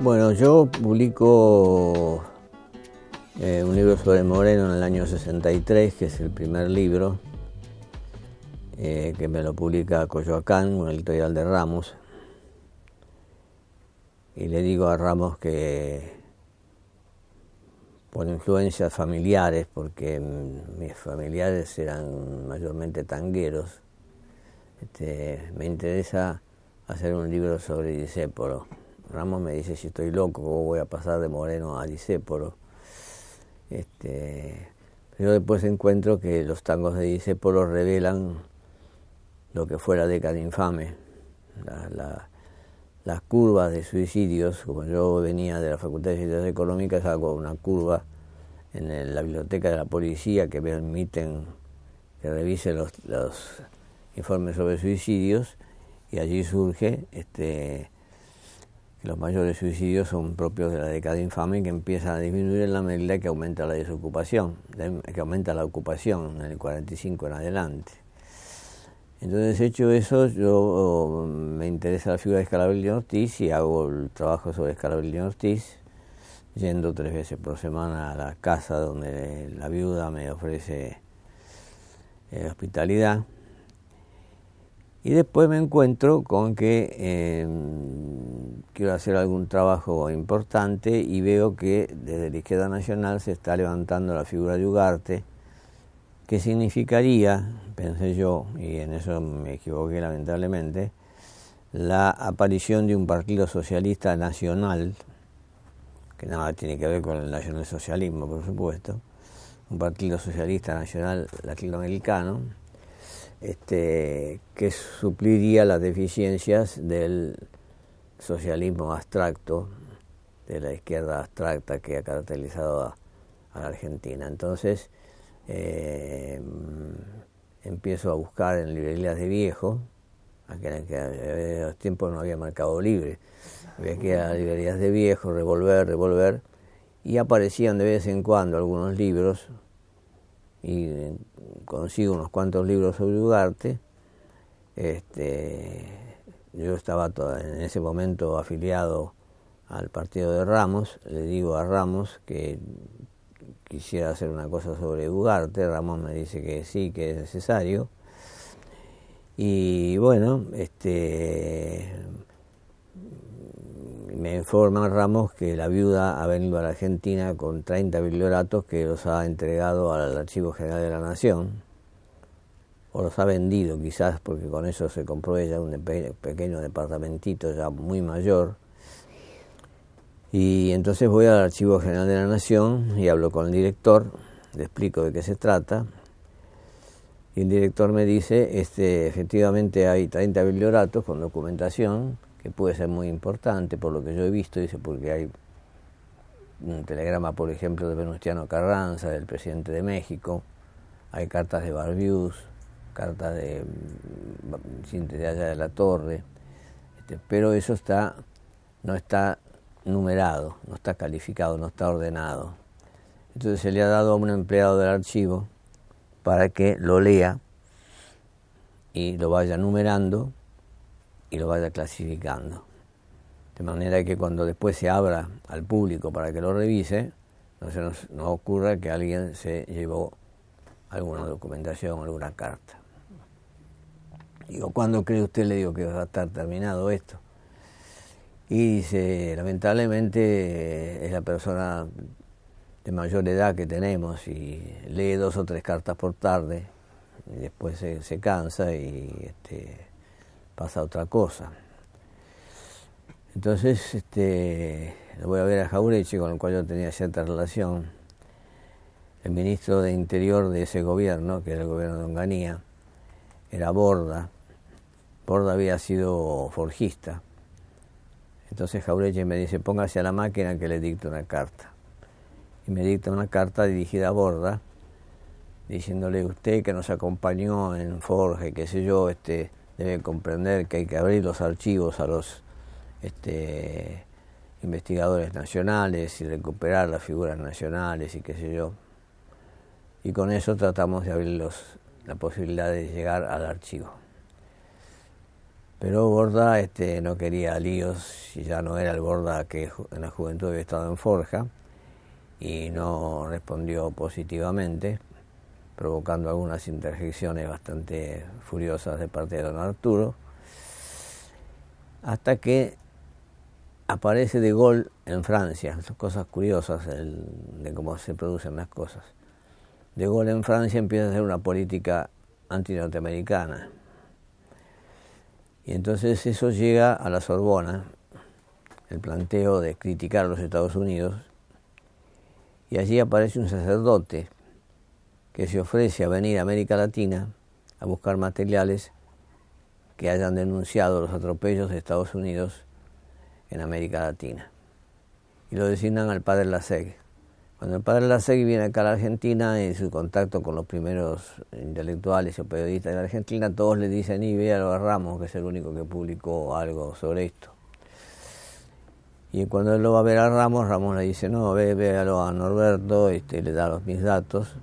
Bueno, yo publico eh, un libro sobre Moreno en el año 63, que es el primer libro, eh, que me lo publica Coyoacán, una editorial de Ramos y le digo a Ramos que por influencias familiares, porque mis familiares eran mayormente tangueros, este, me interesa hacer un libro sobre Diséporo. Ramos me dice si estoy loco, voy a pasar de Moreno a Diséporo. Este, pero después encuentro que los tangos de Diséporo revelan lo que fue la década infame, las curvas de suicidios, como yo venía de la Facultad de Ciencias Económicas, hago una curva en la biblioteca de la policía que permiten que revisen los, informes sobre suicidios y allí surge este, que los mayores suicidios son propios de la década infame que empiezan a disminuir en la medida que aumenta la desocupación, que aumenta la ocupación en el 45 en adelante. Entonces, hecho eso, yo oh, me interesa la figura de de Ortiz y hago el trabajo sobre Scalabrini Ortiz, yendo tres veces por semana a la casa donde la viuda me ofrece eh, hospitalidad. Y después me encuentro con que em, quiero hacer algún trabajo importante y veo que desde la izquierda nacional se está levantando la figura de Ugarte que significaría, pensé yo, y en eso me equivoqué lamentablemente, la aparición de un partido socialista nacional, que nada tiene que ver con el nacionalsocialismo, por supuesto, un partido socialista nacional latinoamericano, este, que supliría las deficiencias del socialismo abstracto, de la izquierda abstracta que ha caracterizado a, la Argentina. Entonces, eh, empiezo a buscar en librerías de viejo, aquel que los tiempos no había marcado libre, había que ir a librerías de viejo, revolver, revolver, y aparecían de vez en cuando algunos libros, y eh, consigo unos cuantos libros sobre Ugarte. Este, yo estaba en ese momento afiliado al partido de Ramos, le digo a Ramos que quisiera hacer una cosa sobre Ugarte, Ramón me dice que sí, que es necesario. Y bueno, este me informa Ramos que la viuda ha venido a la Argentina con 30 biblioratos que los ha entregado al Archivo General de la Nación, o los ha vendido quizás porque con eso se compró ella un pequeño departamentito ya muy mayor y entonces voy al Archivo General de la Nación y hablo con el director, le explico de qué se trata. Y el director me dice, este, efectivamente hay 30 biblioratos con documentación, que puede ser muy importante por lo que yo he visto, dice, porque hay un telegrama, por ejemplo, de Venustiano Carranza, del presidente de México, hay cartas de Barbius, cartas de Cintes mm, de Allá de la Torre, este, pero eso está, no está numerado, no está calificado, no está ordenado. Entonces se le ha dado a un empleado del archivo para que lo lea y lo vaya numerando y lo vaya clasificando. De manera que cuando después se abra al público para que lo revise, no se nos ocurra que alguien se llevó alguna documentación, alguna carta. Digo, ¿cuándo cree usted, le digo, que va a estar terminado esto? Y dice, lamentablemente eh, es la persona de mayor edad que tenemos y lee dos o tres cartas por tarde y después se, cansa y este, pasa otra cosa. Entonces este, lo voy a ver a Jaureche, con el cual yo tenía cierta relación, el ministro de Interior de ese gobierno, que era el gobierno de Onganía, era Borda. Borda había sido forjista entonces Jauretche me dice, póngase a la máquina que le dicte una carta. Y me dicta una carta dirigida a Borda, diciéndole usted que nos acompañó en Forge, qué sé yo, este, debe comprender que hay que abrir los archivos a los este, investigadores nacionales y recuperar las figuras nacionales y qué sé yo. Y con eso tratamos de abrir la posibilidad de llegar al archivo. Pero Borda este, no quería líos y ya no era el Borda que en la juventud había estado en Forja y no respondió positivamente, provocando algunas interjecciones bastante furiosas de parte de don Arturo, hasta que aparece de gol en Francia, son cosas curiosas de cómo se producen las cosas. De gol en Francia empieza a hacer una política antinorteamericana, y entonces eso llega a la Sorbona, el planteo de criticar a los Estados Unidos, y allí aparece un sacerdote que se ofrece a venir a América Latina a buscar materiales que hayan denunciado los atropellos de Estados Unidos en América Latina. Y lo designan al padre Laseg. Cuando el padre Lasegui viene acá a la Argentina en su contacto con los primeros intelectuales o periodistas de la Argentina, todos le dicen, y ve a Ramos, que es el único que publicó algo sobre esto. Y cuando él lo va a ver a Ramos, Ramos le dice, no, ve, véalo a Norberto, este, le da los, mis datos.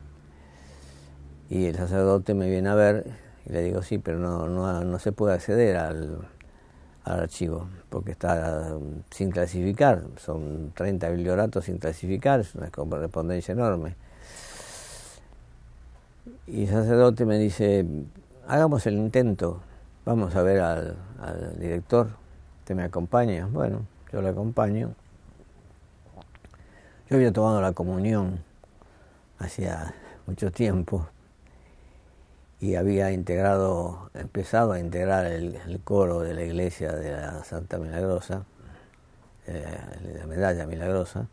Y el sacerdote me viene a ver y le digo, sí, pero no, no, no se puede acceder al, al archivo, porque está um, sin clasificar, son 30 biblioratos sin clasificar, es una correspondencia enorme. Y el sacerdote me dice, hagamos el intento, vamos a ver al, director, ¿te me acompaña? Bueno, yo le acompaño. Yo había tomado la comunión hacía mucho tiempo, y había integrado, empezado a integrar el, coro de la iglesia de la Santa Milagrosa, eh, la medalla milagrosa,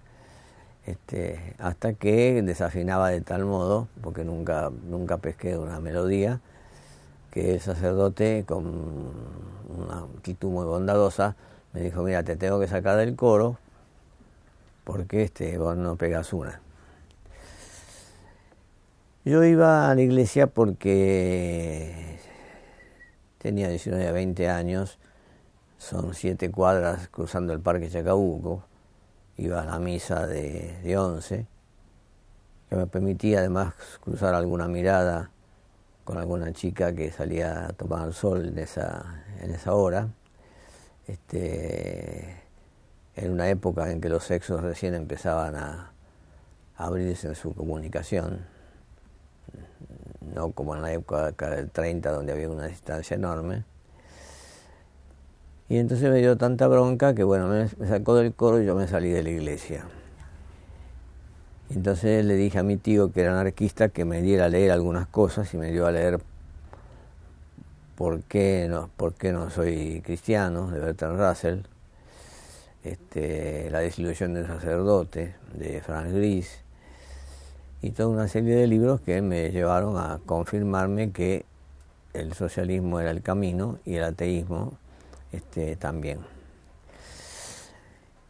este, hasta que desafinaba de tal modo, porque nunca, nunca pesqué una melodía, que el sacerdote, con una actitud muy bondadosa, me dijo, mira, te tengo que sacar del coro porque este, vos no pegas una. Yo iba a la iglesia porque tenía 19 a 20 años, son siete cuadras cruzando el Parque Chacabuco, iba a la misa de, once, que me permitía además cruzar alguna mirada con alguna chica que salía a tomar el sol en esa, en esa hora. Este, en una época en que los sexos recién empezaban a abrirse en su comunicación no como en la época del 30 donde había una distancia enorme. Y entonces me dio tanta bronca que bueno, me sacó del coro y yo me salí de la iglesia. Entonces le dije a mi tío, que era anarquista, que me diera a leer algunas cosas y me dio a leer ¿Por qué no, por qué no soy cristiano? de Bertrand Russell, este, La desilusión del sacerdote, de Franz Gris, y toda una serie de libros que me llevaron a confirmarme que el socialismo era el camino y el ateísmo este, también.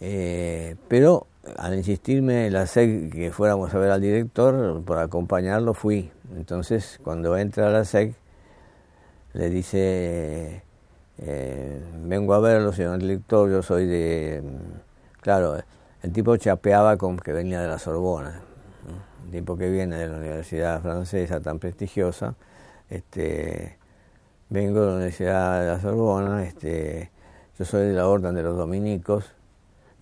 Eh, pero al insistirme la SEC que fuéramos a ver al director, por acompañarlo fui. Entonces cuando entra la SEC, le dice, eh, vengo a verlo, señor director, yo soy de... Claro, el tipo chapeaba con que venía de la Sorbona un tipo que viene de la universidad francesa tan prestigiosa, este, vengo de la Universidad de la Sorbona, este, yo soy de la Orden de los Dominicos.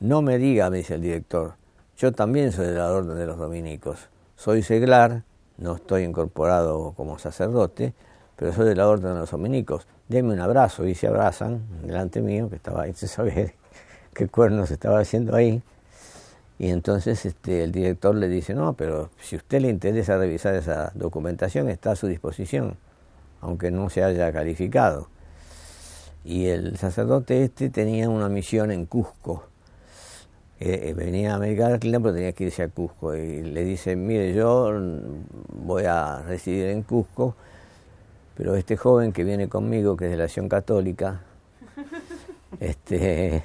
No me diga, me dice el director, yo también soy de la Orden de los Dominicos. Soy seglar, no estoy incorporado como sacerdote, pero soy de la Orden de los Dominicos. Deme un abrazo y se abrazan delante mío, que estaba, se saber qué cuernos estaba haciendo ahí. Y entonces este, el director le dice, no, pero si usted le interesa revisar esa documentación, está a su disposición, aunque no se haya calificado. Y el sacerdote este tenía una misión en Cusco. Eh, eh, venía a América Latina, pero tenía que irse a Cusco. Y le dice, mire, yo voy a residir en Cusco, pero este joven que viene conmigo, que es de la acción católica, este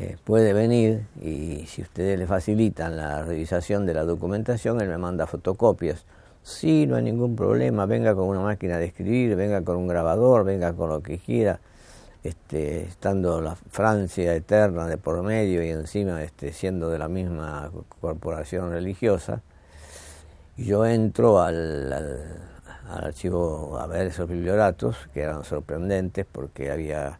eh, puede venir y si ustedes le facilitan la revisación de la documentación, él me manda fotocopias. Sí, no hay ningún problema, venga con una máquina de escribir, venga con un grabador, venga con lo que quiera. Este, estando la Francia eterna de por medio y encima este, siendo de la misma corporación religiosa, yo entro al, archivo a ver esos biblioratos que eran sorprendentes porque había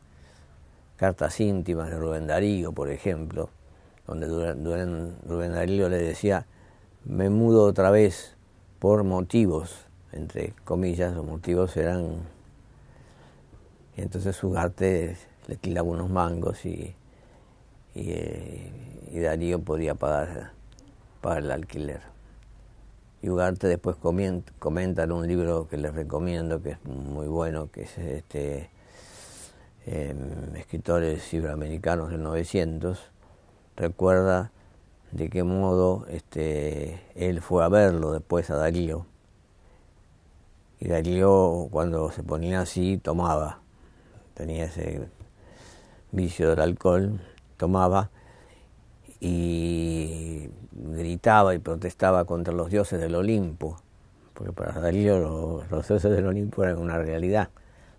cartas íntimas de Rubén Darío, por ejemplo, donde Rubén, Darío le decía, me mudo otra vez por motivos, entre comillas, los motivos eran... entonces Ugarte le tiraba unos mangos eh, y, Darío podía pagar, para el alquiler. Y Ugarte después comenta en un libro que les recomiendo, que es muy bueno, que es este, escritores iberoamericanos del 900, recuerda de qué modo este, él fue a verlo después a Darío. Y Darío cuando se ponía así tomaba, tenía ese vicio del alcohol, tomaba y gritaba y protestaba contra los dioses del Olimpo, porque para Darío los dioses del Olimpo eran una realidad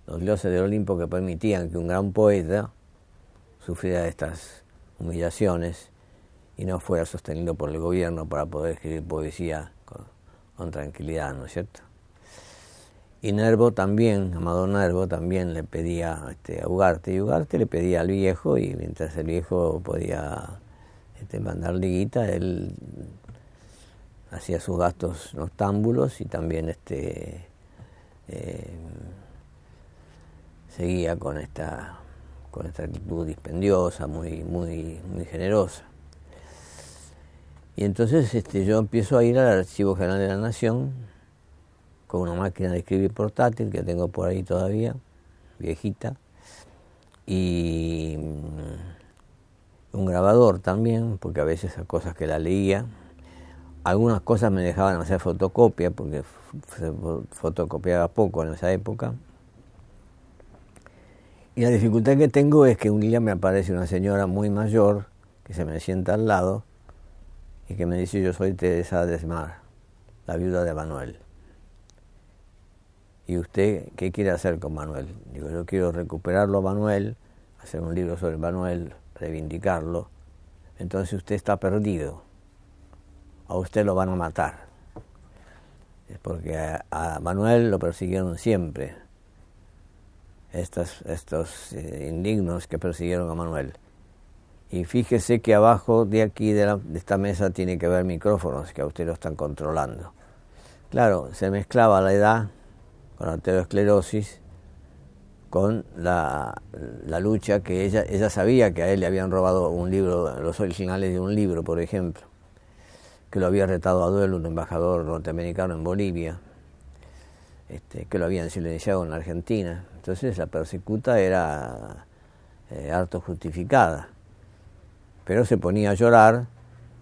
los dioses del Olimpo que permitían que un gran poeta sufriera estas humillaciones y no fuera sostenido por el gobierno para poder escribir poesía con, tranquilidad, ¿no es cierto? Y Nervo también, Amado Nervo también le pedía este, a Ugarte, y Ugarte le pedía al viejo, y mientras el viejo podía este, mandar liguita, él hacía sus gastos noctámbulos y también este, eh, seguía con esta, con esta actitud dispendiosa, muy, muy, muy generosa. Y entonces este, yo empiezo a ir al Archivo General de la Nación con una máquina de escribir portátil que tengo por ahí todavía, viejita, y mm, un grabador también, porque a veces a cosas que la leía, algunas cosas me dejaban hacer fotocopia, porque se fotocopiaba poco en esa época, y la dificultad que tengo es que un día me aparece una señora muy mayor que se me sienta al lado y que me dice yo soy Teresa Desmar, la viuda de Manuel. ¿Y usted qué quiere hacer con Manuel? Digo, yo quiero recuperarlo a Manuel, hacer un libro sobre Manuel, reivindicarlo. Entonces usted está perdido. A usted lo van a matar. Es porque a Manuel lo persiguieron siempre estos, eh, indignos que persiguieron a Manuel. Y fíjese que abajo de aquí, de, esta mesa, tiene que haber micrófonos que a usted lo están controlando. Claro, se mezclaba la edad con la aterosclerosis con la, lucha que ella, ella sabía que a él le habían robado un libro, los originales de un libro, por ejemplo, que lo había retado a duelo un embajador norteamericano en Bolivia, este, que lo habían silenciado en la Argentina. Entonces la persecuta era eh, harto justificada. Pero se ponía a llorar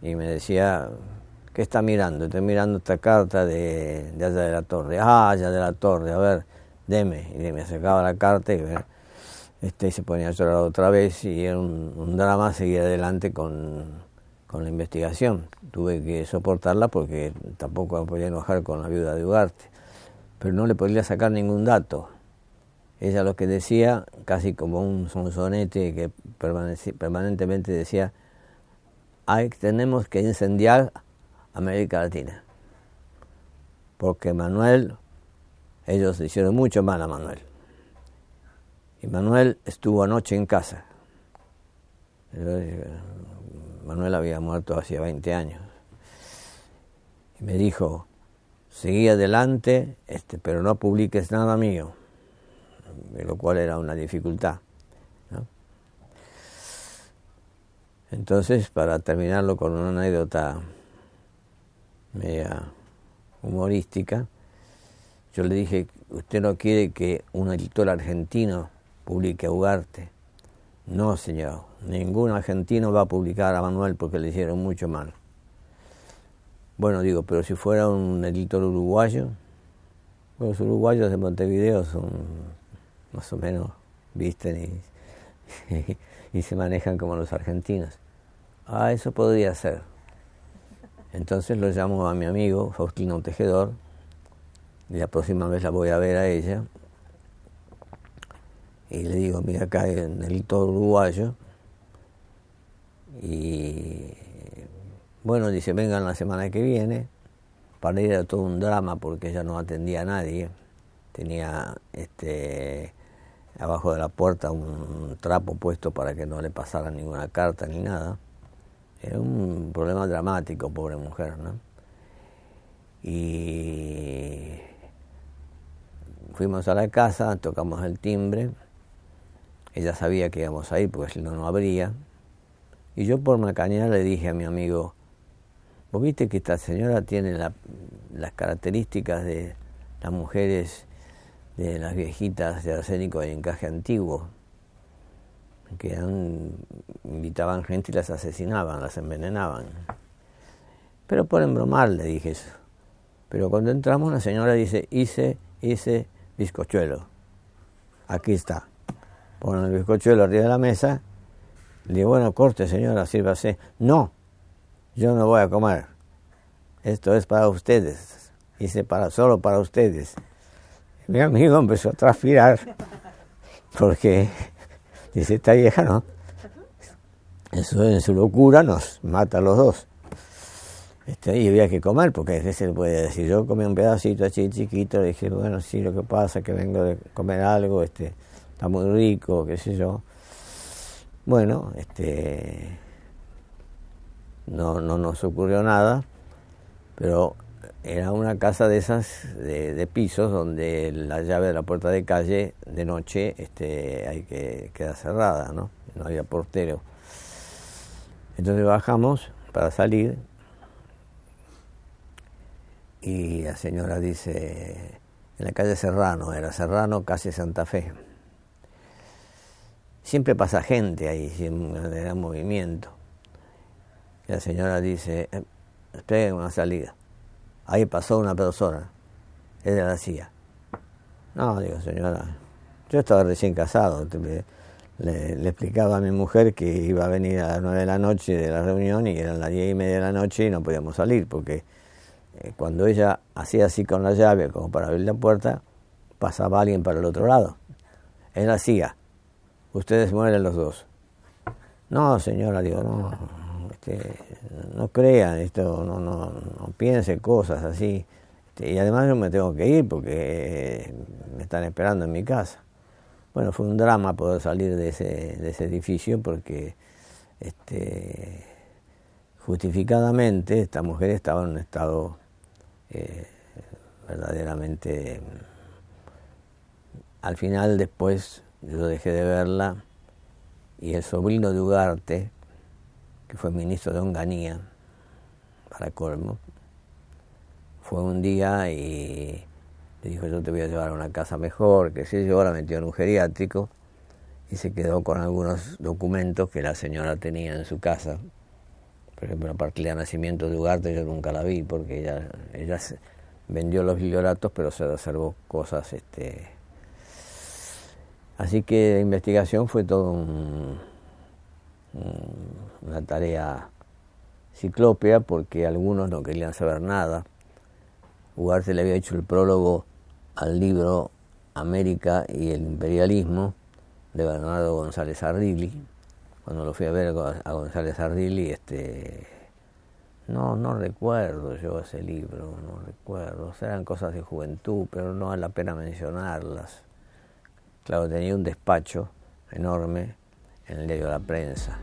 y me decía, ¿qué está mirando? Estoy mirando esta carta de, allá de la torre. Ah, allá de la torre, a ver, deme. Y me acercaba la carta y, este, se ponía a llorar otra vez y era un, drama seguir adelante con, con la investigación. Tuve que soportarla porque tampoco podía enojar con la viuda de Ugarte pero no le podía sacar ningún dato. Ella lo que decía, casi como un sonsonete que permanentemente decía, tenemos que incendiar América Latina. Porque Manuel, ellos hicieron mucho mal a Manuel. Y Manuel estuvo anoche en casa. Manuel había muerto hacía 20 años. Y me dijo, seguí adelante, este, pero no publiques nada mío, lo cual era una dificultad. Entonces, para terminarlo con una anécdota media humorística, yo le dije, usted no quiere que un editor argentino publique a Ugarte. No, señor, ningún argentino va a publicar a Manuel porque le hicieron mucho mal. Bueno, digo, pero si fuera un editor uruguayo, los uruguayos de Montevideo son más o menos, visten y, y, se manejan como los argentinos. Ah, eso podría ser. Entonces lo llamo a mi amigo Faustino Tejedor, y la próxima vez la voy a ver a ella, y le digo, mira acá hay un editor uruguayo, y bueno, dice, vengan la semana que viene. Para ir era todo un drama porque ella no atendía a nadie. Tenía este, abajo de la puerta un trapo puesto para que no le pasara ninguna carta ni nada. Era un problema dramático, pobre mujer, ¿no? Y fuimos a la casa, tocamos el timbre. Ella sabía que íbamos ahí porque si no, no habría. Y yo por macañar le dije a mi amigo, viste que esta señora tiene las características de las mujeres, de las viejitas de arsénico de encaje antiguo, que invitaban gente y las asesinaban, las envenenaban. Pero por embromar le dije eso. Pero cuando entramos la señora dice, hice, hice bizcochuelo. Aquí está. Ponen el bizcochuelo arriba de la mesa. Le digo, bueno, corte señora, sírvase. No, yo no voy a comer. Esto es para ustedes. Hice para solo para ustedes. Mi amigo empezó a transpirar porque dice esta vieja no. Eso en su locura nos mata a los dos. Este, y había que comer, porque veces se puede decir. Yo comí un pedacito así chiquito, le dije, bueno, sí, lo que pasa que vengo de comer algo, este, está muy rico, qué sé yo. Bueno, este, no, no nos ocurrió nada, pero era una casa de esas de, pisos donde la llave de la puerta de calle de noche este, hay que queda cerrada, ¿no? No había portero. Entonces bajamos para salir y la señora dice, en la calle Serrano, era Serrano, calle Santa Fe. Siempre pasa gente ahí, siempre gran movimiento la señora dice, eh, esperen una salida. Ahí pasó una persona, es de la CIA. No, digo, señora, yo estaba recién casado. Le, explicaba a mi mujer que iba a venir a las 9 de la noche de la reunión y eran las diez y media de la noche y no podíamos salir porque eh, cuando ella hacía así con la llave como para abrir la puerta, pasaba alguien para el otro lado. Es la CIA. Ustedes mueren los dos. No, señora, digo, no, no crean esto, no, no, piensen cosas así. Este, y además yo me tengo que ir porque eh, me están esperando en mi casa. Bueno, fue un drama poder salir de ese, edificio porque este, justificadamente esta mujer estaba en un estado eh, verdaderamente... Al final después yo dejé de verla y el sobrino de Ugarte, que fue ministro de Onganía, para colmo, fue un día y le dijo yo te voy a llevar a una casa mejor, que se yo, la metió en un geriátrico y se quedó con algunos documentos que la señora tenía en su casa. Por ejemplo, la partida de nacimiento de Ugarte yo nunca la vi porque ella, ella vendió los violatos pero se reservó cosas. Este... Así que la investigación fue todo un una tarea ciclópea porque algunos no querían saber nada. Ugarte le había hecho el prólogo al libro América y el imperialismo de Bernardo González Ardili. Cuando lo fui a ver a González Ardili, este, no, no recuerdo yo ese libro, no recuerdo. eran cosas de juventud, pero no vale la pena mencionarlas. Claro, tenía un despacho enorme en el diario de la prensa.